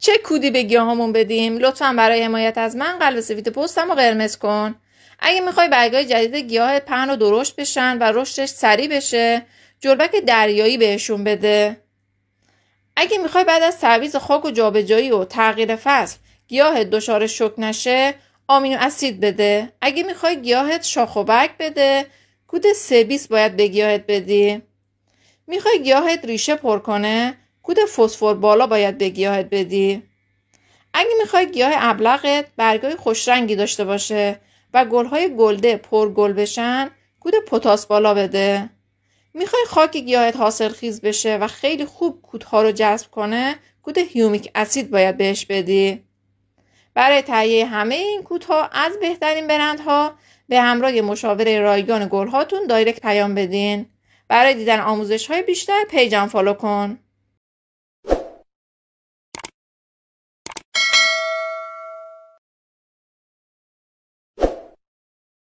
چه کودی به گیاهامون بدیم لطفا برای حمایت از من قلب سفید پستم رو قرمز کن اگه میخوای برگای جدید گیاه پهن و درشت بشن و رشدش سریع بشه جلبک دریایی بهشون بده اگه میخوای بعد از تعویض خاک و جابجایی و تغییر فصل گیاه دچار شک نشه آمینو اسید بده اگه میخوای گیاهت شاخ و برگ بده کود سبیس باید به گیاهت بدی میخوای گیاهت ریشه پر کنه کود فسفر بالا باید به گیاهت بدی اگه میخوای گیاه ابلغت برگای خوشرنگی داشته باشه و گلهای گلده پر گل بشن کود پتاس بالا بده میخوای خاک گیاهت حاصل خیز بشه و خیلی خوب کودها رو جذب کنه کود هیومیک اسید باید بهش بدی برای تهیه همه این کودها از بهترین برندها به همراه مشاوره رایگان گلهاتون دایرکت پیام بدین برای دیدن آموزش های بیشتر پیجم فالو کن